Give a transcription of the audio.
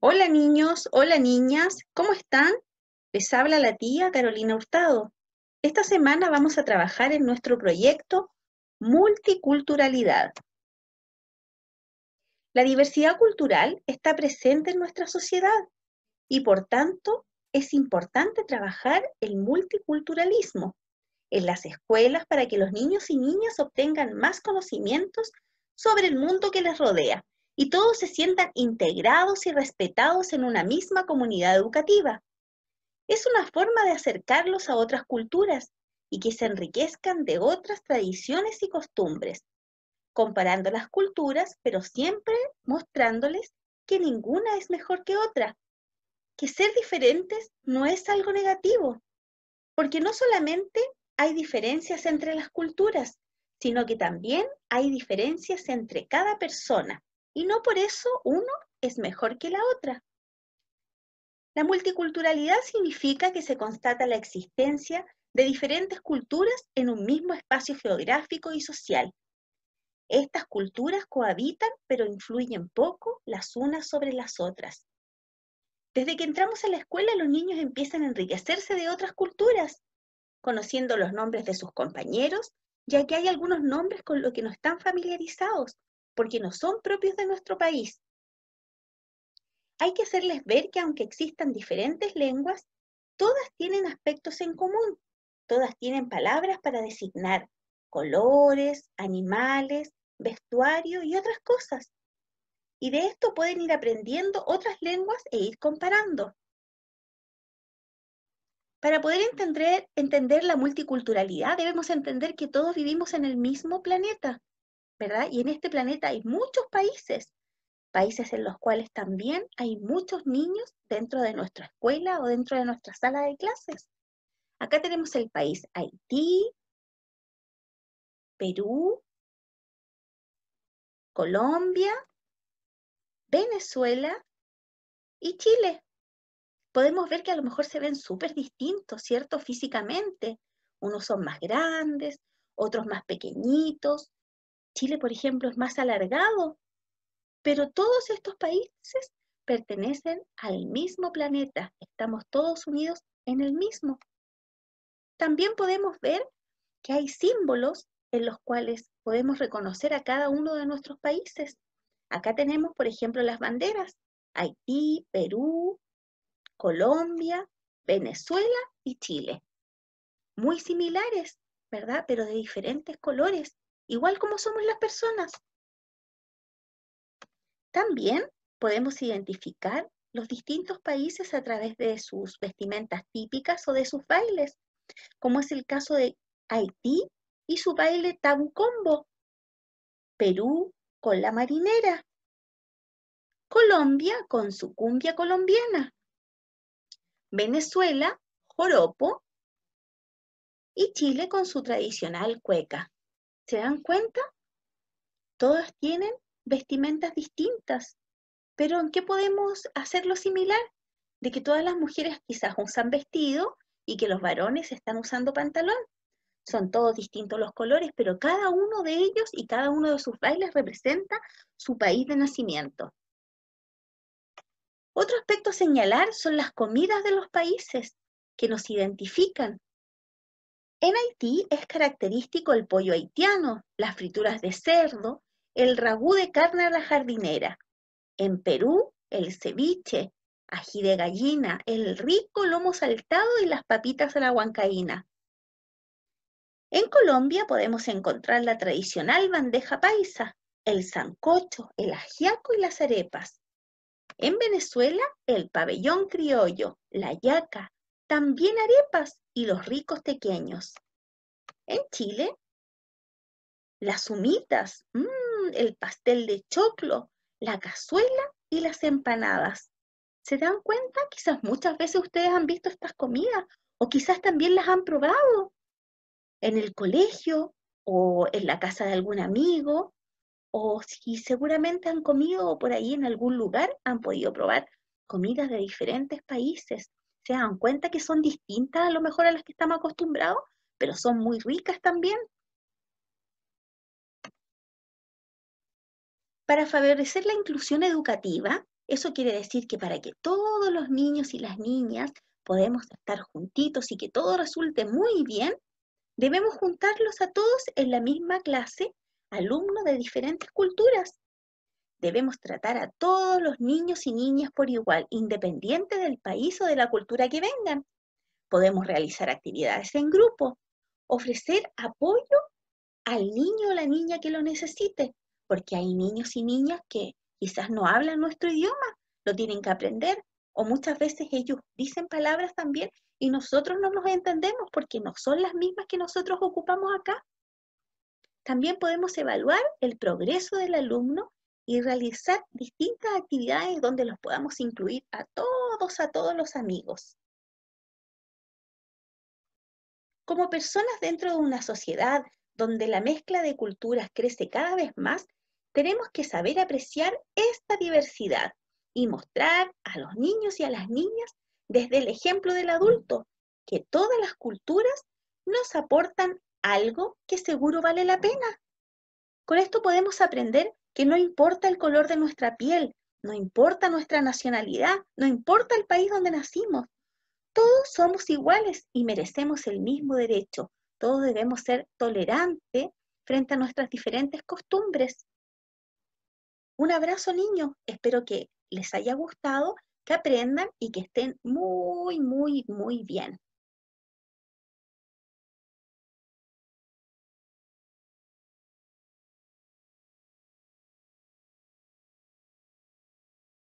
Hola niños, hola niñas, ¿cómo están? Les habla la tía Carolina Hurtado. Esta semana vamos a trabajar en nuestro proyecto Multiculturalidad. La diversidad cultural está presente en nuestra sociedad y por tanto es importante trabajar el multiculturalismo en las escuelas para que los niños y niñas obtengan más conocimientos sobre el mundo que les rodea y todos se sientan integrados y respetados en una misma comunidad educativa. Es una forma de acercarlos a otras culturas y que se enriquezcan de otras tradiciones y costumbres, comparando las culturas, pero siempre mostrándoles que ninguna es mejor que otra, que ser diferentes no es algo negativo, porque no solamente hay diferencias entre las culturas, sino que también hay diferencias entre cada persona. Y no por eso uno es mejor que la otra. La multiculturalidad significa que se constata la existencia de diferentes culturas en un mismo espacio geográfico y social. Estas culturas cohabitan pero influyen poco las unas sobre las otras. Desde que entramos a la escuela los niños empiezan a enriquecerse de otras culturas, conociendo los nombres de sus compañeros, ya que hay algunos nombres con los que no están familiarizados, porque no son propios de nuestro país. Hay que hacerles ver que aunque existan diferentes lenguas, todas tienen aspectos en común, todas tienen palabras para designar colores, animales, vestuario y otras cosas. Y de esto pueden ir aprendiendo otras lenguas e ir comparando. Para poder entender, entender, la multiculturalidad debemos entender que todos vivimos en el mismo planeta ¿verdad? Y en este planeta hay muchos países, países en los cuales también hay muchos niños dentro de nuestra escuela o dentro de nuestra sala de clases. Acá tenemos el país Haití, Perú, Colombia, Venezuela y Chile. Podemos ver que a lo mejor se ven súper distintos, ¿cierto? Físicamente. Unos son más grandes, otros más pequeñitos, Chile, por ejemplo, es más alargado, pero todos estos países pertenecen al mismo planeta, estamos todos unidos en el mismo. También podemos ver que hay símbolos en los cuales podemos reconocer a cada uno de nuestros países. Acá tenemos, por ejemplo, las banderas, Haití, Perú, Colombia, Venezuela y Chile. Muy similares, ¿verdad? Pero de diferentes colores igual como somos las personas. También podemos identificar los distintos países a través de sus vestimentas típicas o de sus bailes, como es el caso de Haití y su baile Combo. Perú con la marinera, Colombia con su cumbia colombiana, Venezuela, joropo, y Chile con su tradicional cueca. ¿Se dan cuenta? todas tienen vestimentas distintas, pero ¿en qué podemos hacerlo similar? De que todas las mujeres quizás usan vestido y que los varones están usando pantalón. Son todos distintos los colores, pero cada uno de ellos y cada uno de sus bailes representa su país de nacimiento. Otro aspecto a señalar son las comidas de los países que nos identifican en Haití es característico el pollo haitiano, las frituras de cerdo, el ragú de carne a la jardinera. En Perú, el ceviche, ají de gallina, el rico lomo saltado y las papitas a la huancaína. En Colombia podemos encontrar la tradicional bandeja paisa, el sancocho, el ajiaco y las arepas. En Venezuela, el pabellón criollo, la yaca, también arepas y los ricos pequeños. En Chile, las humitas, mmm, el pastel de choclo, la cazuela y las empanadas. ¿Se dan cuenta? Quizás muchas veces ustedes han visto estas comidas o quizás también las han probado en el colegio o en la casa de algún amigo o si seguramente han comido por ahí en algún lugar, han podido probar comidas de diferentes países se dan cuenta que son distintas a lo mejor a las que estamos acostumbrados, pero son muy ricas también. Para favorecer la inclusión educativa, eso quiere decir que para que todos los niños y las niñas podamos estar juntitos y que todo resulte muy bien, debemos juntarlos a todos en la misma clase, alumnos de diferentes culturas, debemos tratar a todos los niños y niñas por igual, independiente del país o de la cultura que vengan. Podemos realizar actividades en grupo, ofrecer apoyo al niño o la niña que lo necesite, porque hay niños y niñas que quizás no hablan nuestro idioma, lo tienen que aprender, o muchas veces ellos dicen palabras también y nosotros no nos entendemos porque no son las mismas que nosotros ocupamos acá. También podemos evaluar el progreso del alumno y realizar distintas actividades donde los podamos incluir a todos, a todos los amigos. Como personas dentro de una sociedad donde la mezcla de culturas crece cada vez más, tenemos que saber apreciar esta diversidad y mostrar a los niños y a las niñas desde el ejemplo del adulto que todas las culturas nos aportan algo que seguro vale la pena. Con esto podemos aprender que no importa el color de nuestra piel, no importa nuestra nacionalidad, no importa el país donde nacimos. Todos somos iguales y merecemos el mismo derecho. Todos debemos ser tolerantes frente a nuestras diferentes costumbres. Un abrazo niños, espero que les haya gustado, que aprendan y que estén muy, muy, muy bien.